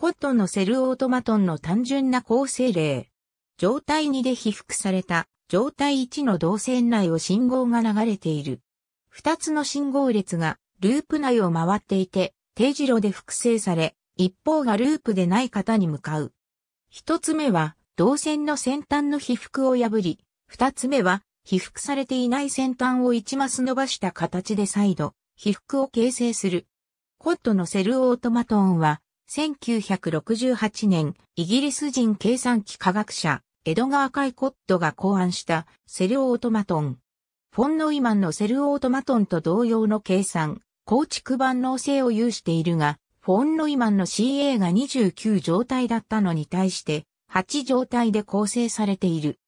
コットンのセルオートマトンの単純な構成例。状態2で被覆された状態1の導線内を信号が流れている。2つの信号列がループ内を回っていて、定時路で複製され、一方がループでない方に向かう。一つ目は導線の先端の被覆を破り、二つ目は被覆されていない先端を一マス伸ばした形で再度、被覆を形成する。コットのセルオートマトンは、1968年、イギリス人計算機科学者、エドガー・カイコットが考案したセルオートマトン。フォン・ノイマンのセルオートマトンと同様の計算、構築万能性を有しているが、フォン・ノイマンの CA が29状態だったのに対して、8状態で構成されている。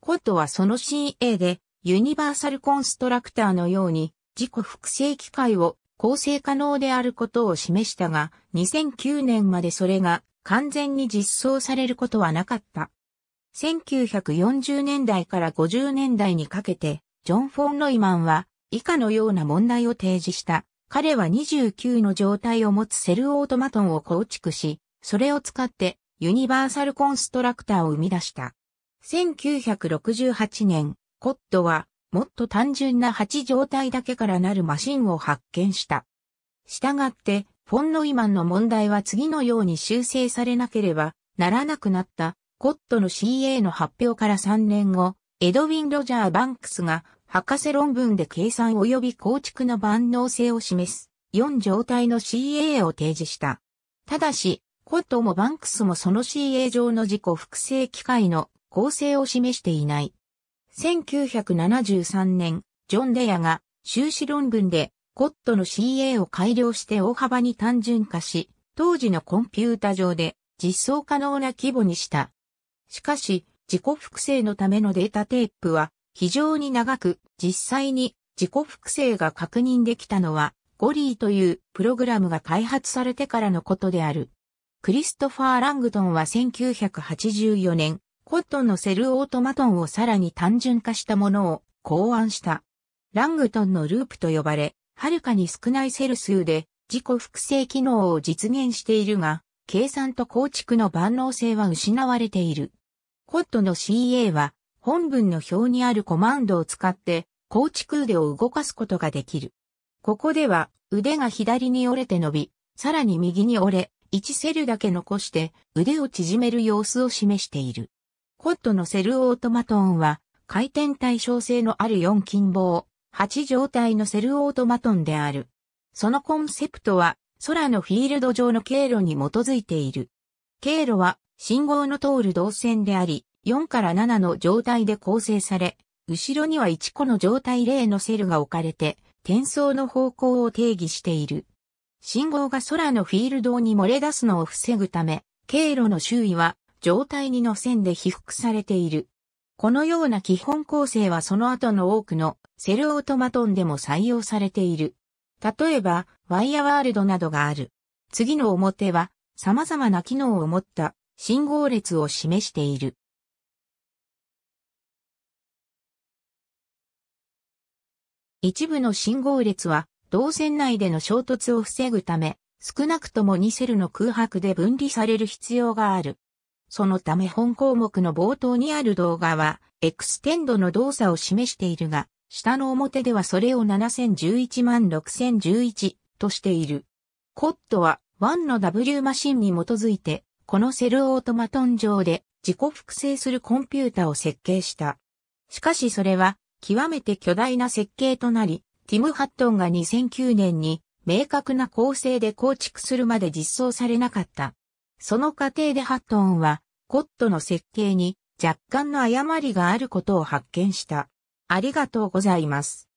コットはその CA で、ユニバーサルコンストラクターのように、自己複製機械を構成可能であることを示したが、2009年までそれが完全に実装されることはなかった。1940年代から50年代にかけて、ジョン・フォン・ロイマンは以下のような問題を提示した。彼は29の状態を持つセルオートマトンを構築し、それを使ってユニバーサルコンストラクターを生み出した。1968年、コットはもっと単純な8状態だけからなるマシンを発見した。したがって、フォン・ノイマンの問題は次のように修正されなければならなくなった。コットの CA の発表から3年後、エドウィン・ロジャー・バンクスが博士論文で計算及び構築の万能性を示す4状態の CA を提示した。ただし、コットもバンクスもその CA 上の自己複製機械の構成を示していない。1973年、ジョン・デヤが修士論文でコットの CA を改良して大幅に単純化し、当時のコンピュータ上で実装可能な規模にした。しかし、自己複製のためのデータテープは非常に長く実際に自己複製が確認できたのはゴリーというプログラムが開発されてからのことである。クリストファー・ラングトンは1984年、コットンのセルオートマトンをさらに単純化したものを考案した。ラングトンのループと呼ばれ、はるかに少ないセル数で自己複製機能を実現しているが、計算と構築の万能性は失われている。コットの CA は本文の表にあるコマンドを使って構築腕を動かすことができる。ここでは腕が左に折れて伸び、さらに右に折れ、1セルだけ残して腕を縮める様子を示している。コットのセルオートマトンは、回転対称性のある4近棒、8状態のセルオートマトンである。そのコンセプトは、空のフィールド上の経路に基づいている。経路は、信号の通る動線であり、4から7の状態で構成され、後ろには1個の状態例のセルが置かれて、転送の方向を定義している。信号が空のフィールドに漏れ出すのを防ぐため、経路の周囲は状態にの線で被覆されている。このような基本構成はその後の多くのセルオートマトンでも採用されている。例えば、ワイヤワールドなどがある。次の表は、様々な機能を持った信号列を示している。一部の信号列は、動線内での衝突を防ぐため、少なくとも2セルの空白で分離される必要がある。そのため本項目の冒頭にある動画は、エクステンドの動作を示しているが、下の表ではそれを7011万6011としている。コットは1の W マシンに基づいて、このセルオートマトン上で自己複製するコンピュータを設計した。しかしそれは極めて巨大な設計となり、ティム・ハットンが2009年に明確な構成で構築するまで実装されなかった。その過程でハットンはコットの設計に若干の誤りがあることを発見した。ありがとうございます。